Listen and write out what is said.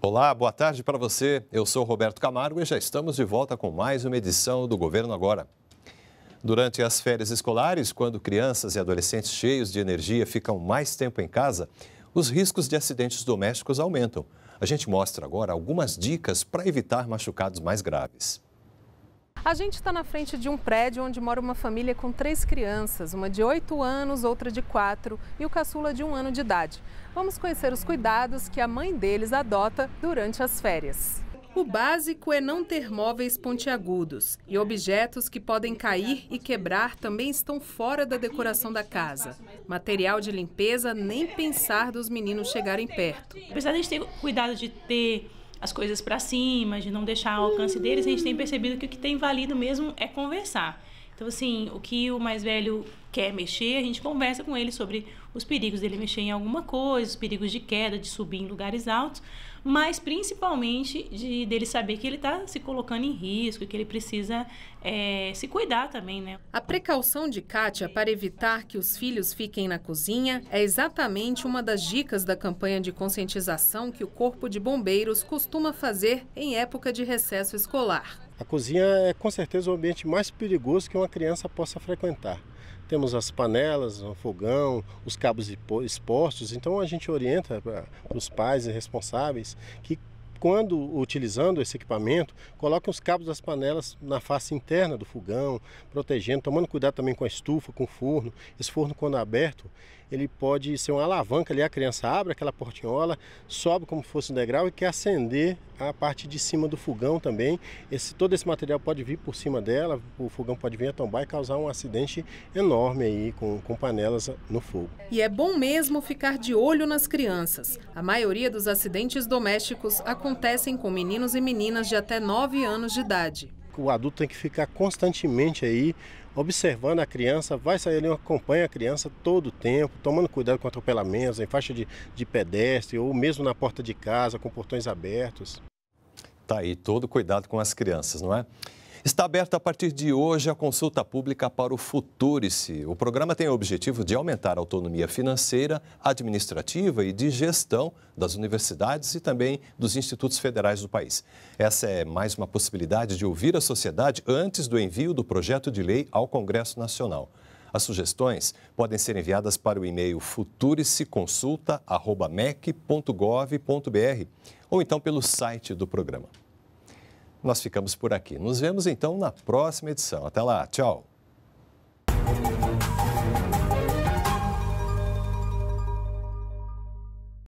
Olá, boa tarde para você. Eu sou Roberto Camargo e já estamos de volta com mais uma edição do Governo Agora. Durante as férias escolares, quando crianças e adolescentes cheios de energia ficam mais tempo em casa, os riscos de acidentes domésticos aumentam. A gente mostra agora algumas dicas para evitar machucados mais graves. A gente está na frente de um prédio onde mora uma família com três crianças, uma de 8 anos, outra de 4 e o caçula de um ano de idade. Vamos conhecer os cuidados que a mãe deles adota durante as férias. O básico é não ter móveis pontiagudos e objetos que podem cair e quebrar também estão fora da decoração da casa. Material de limpeza, nem pensar dos meninos chegarem perto. Apesar de a gente ter cuidado de ter as coisas para cima, de não deixar o alcance deles, a gente tem percebido que o que tem valido mesmo é conversar. Então, assim, o que o mais velho quer mexer, a gente conversa com ele sobre os perigos dele mexer em alguma coisa, os perigos de queda, de subir em lugares altos, mas principalmente de dele saber que ele está se colocando em risco e que ele precisa é, se cuidar também, né? A precaução de Kátia para evitar que os filhos fiquem na cozinha é exatamente uma das dicas da campanha de conscientização que o Corpo de Bombeiros costuma fazer em época de recesso escolar. A cozinha é com certeza o ambiente mais perigoso que uma criança possa frequentar. Temos as panelas, o fogão, os cabos expostos. Então a gente orienta para os pais e responsáveis que quando utilizando esse equipamento, coloque os cabos das panelas na face interna do fogão, protegendo, tomando cuidado também com a estufa, com o forno. Esse forno, quando aberto, ele pode ser uma alavanca ali, a criança abre aquela portinhola, sobe como fosse um degrau e quer acender a parte de cima do fogão também. Esse, todo esse material pode vir por cima dela, o fogão pode vir a tombar e causar um acidente enorme aí com, com panelas no fogo. E é bom mesmo ficar de olho nas crianças. A maioria dos acidentes domésticos acontece acontecem com meninos e meninas de até 9 anos de idade. O adulto tem que ficar constantemente aí observando a criança, vai sair ali, acompanha a criança todo o tempo, tomando cuidado com atropelamentos, em faixa de, de pedestre ou mesmo na porta de casa, com portões abertos. Tá aí, todo cuidado com as crianças, não é? Está aberta a partir de hoje a consulta pública para o Futurice. O programa tem o objetivo de aumentar a autonomia financeira, administrativa e de gestão das universidades e também dos institutos federais do país. Essa é mais uma possibilidade de ouvir a sociedade antes do envio do projeto de lei ao Congresso Nacional. As sugestões podem ser enviadas para o e-mail futuriceconsulta.mec.gov.br ou então pelo site do programa. Nós ficamos por aqui. Nos vemos então na próxima edição. Até lá. Tchau.